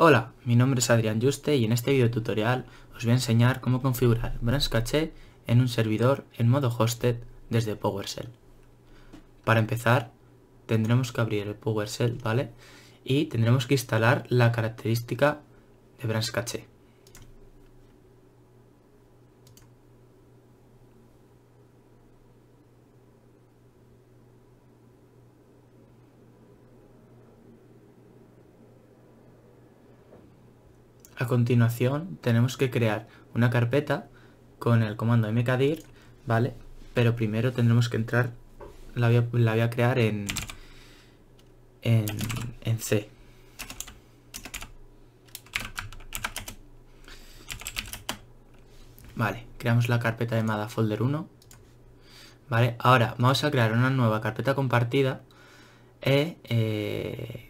Hola, mi nombre es Adrián Juste y en este video tutorial os voy a enseñar cómo configurar Branch Cache en un servidor en modo hosted desde PowerShell. Para empezar, tendremos que abrir el PowerShell, ¿vale? Y tendremos que instalar la característica de Branch Cache. A continuación tenemos que crear una carpeta con el comando mkdir, ¿vale? Pero primero tendremos que entrar, la voy a, crear en, en, en C. Vale, creamos la carpeta llamada folder 1. Vale, ahora vamos a crear una nueva carpeta compartida. Eh, eh,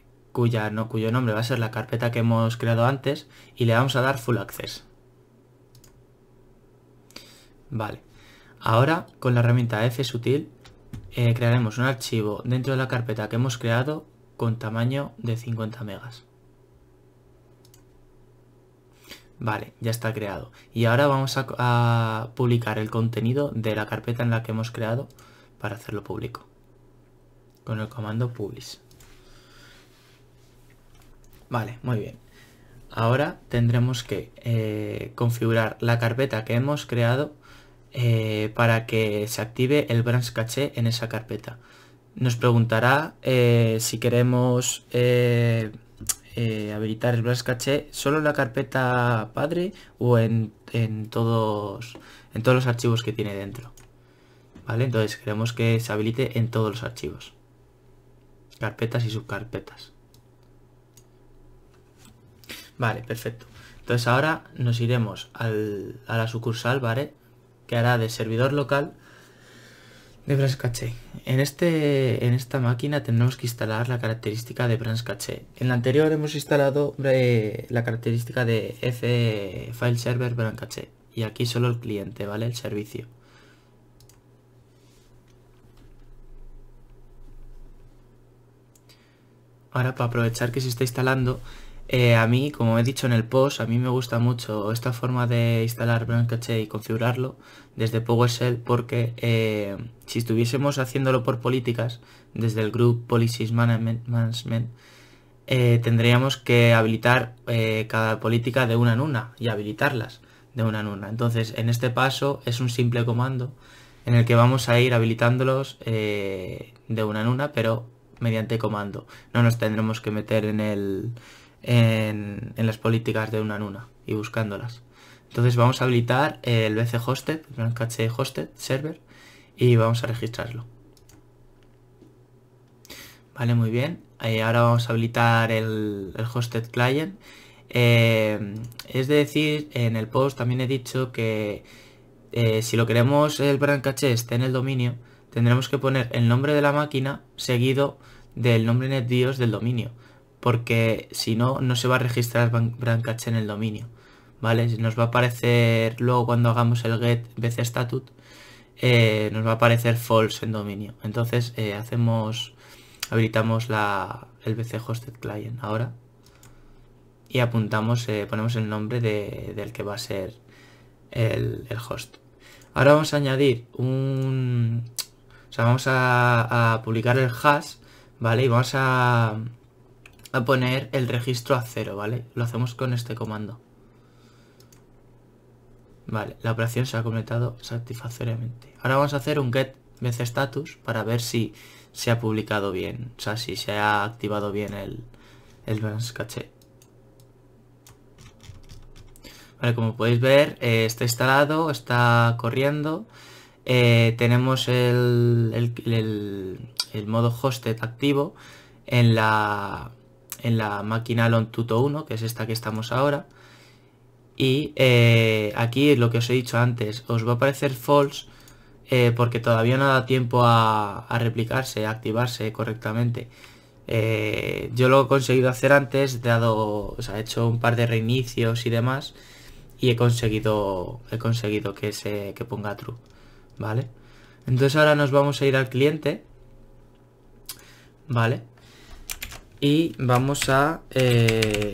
cuyo nombre va a ser la carpeta que hemos creado antes y le vamos a dar full access. Vale. Ahora, con la herramienta F sutil, eh, crearemos un archivo dentro de la carpeta que hemos creado con tamaño de 50 megas. Vale, ya está creado. Y ahora vamos a, a publicar el contenido de la carpeta en la que hemos creado para hacerlo público. Con el comando publish. Vale, muy bien. Ahora tendremos que eh, configurar la carpeta que hemos creado eh, para que se active el branch caché en esa carpeta. Nos preguntará eh, si queremos habilitar el branch caché solo en la carpeta padre o en, todos, en todos los archivos que tiene dentro. ¿Vale? Entonces queremos que se habilite en todos los archivos. Carpetas y subcarpetas. Vale, perfecto. Entonces ahora nos iremos al, a la sucursal, ¿vale? Que hará de servidor local de Branch Cache. En, este, en esta máquina tenemos que instalar la característica de Branch Cache. En la anterior hemos instalado la característica de F File Server Branch Cache. Y aquí solo el cliente, ¿vale? El servicio. Ahora para aprovechar que se está instalando eh, a mí, como he dicho en el post, a mí me gusta mucho esta forma de instalar Brancache y configurarlo desde PowerShell porque eh, si estuviésemos haciéndolo por políticas, desde el Group Policies Management, eh, tendríamos que habilitar cada política de una en una y habilitarlas de una en una. Entonces, en este paso es un simple comando en el que vamos a ir habilitándolos de una en una, pero mediante comando. No nos tendremos que meter en el en, las políticas de una en una y buscándolas. Entonces vamos a habilitar el BC Hosted, el Cache Hosted Server, y vamos a registrarlo. Vale, muy bien. Eh, ahora vamos a habilitar el, Hosted Client. Eh, es decir, en el post también he dicho que eh, si lo queremos el brand caché esté en el dominio, tendremos que poner el nombre de la máquina seguido del nombre NetBIOS del dominio porque si no, no se va a registrar cache en el dominio. ¿Vale? Nos va a aparecer luego cuando hagamos el get bc statut, eh, nos va a aparecer false en dominio. Entonces eh, hacemos, habilitamos el bc hosted client ahora y apuntamos, eh, ponemos el nombre del que va a ser el, host. Ahora vamos a añadir un, o sea, vamos a publicar el hash, ¿vale? Y vamos a a poner el registro a cero, ¿vale? Lo hacemos con este comando. Vale, la operación se ha completado satisfactoriamente. Ahora vamos a hacer un get status para ver si se ha publicado bien, o sea, si se ha activado bien el, el caché. Vale, como podéis ver, eh, está instalado, está corriendo. Eh, tenemos el, el, el, el, modo hosted activo en la, en la máquina Lon Tuto 1, que es esta que estamos ahora. Y eh, aquí lo que os he dicho antes, os va a aparecer false eh, porque todavía no da tiempo a, replicarse, a activarse correctamente. Eh, yo lo he conseguido hacer antes, dado, o sea, he hecho un par de reinicios y demás y he conseguido, he conseguido que se que ponga true, ¿vale? Entonces ahora nos vamos a ir al cliente, ¿vale? y vamos a eh,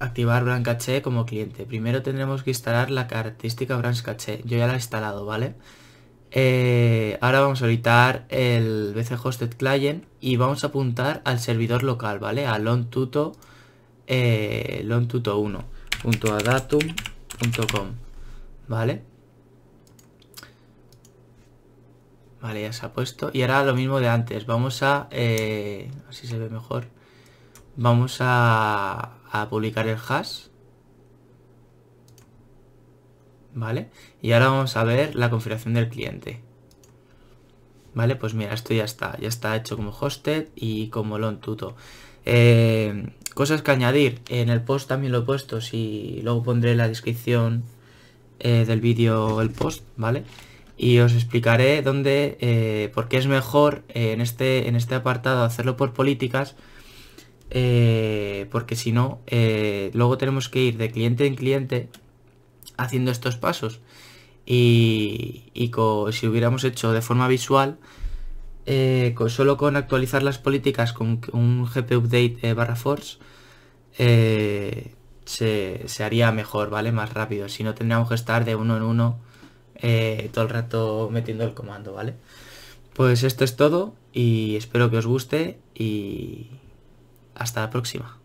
activar Brancache como cliente. Primero tendremos que instalar la característica brancache Yo ya la he instalado, ¿vale? Eh, ahora vamos a editar el BC Hosted Client y vamos a apuntar al servidor local, ¿vale? A lontuto, eh, 1adatumcom ¿vale? Vale, ya se ha puesto. Y ahora lo mismo de antes. Vamos a... Eh, así se ve mejor. Vamos a, a publicar el hash. ¿Vale? Y ahora vamos a ver la configuración del cliente. Vale, pues mira, esto ya está. Ya está hecho como hosted y como long tuto. Eh, cosas que añadir. En el post también lo he puesto. Si luego pondré en la descripción eh, del vídeo el post, ¿vale? vale y os explicaré dónde, eh, por qué es mejor eh, en, este, en este apartado hacerlo por políticas, eh, porque si no, luego tenemos que ir de cliente en cliente haciendo estos pasos. Y, si hubiéramos hecho de forma visual, con, solo con actualizar las políticas con un GP Update barra Force, se, se haría mejor, ¿vale? Más rápido. Si no, tendríamos que estar de uno en uno eh, todo el rato metiendo el comando, ¿vale? Pues esto es todo y espero que os guste y hasta la próxima.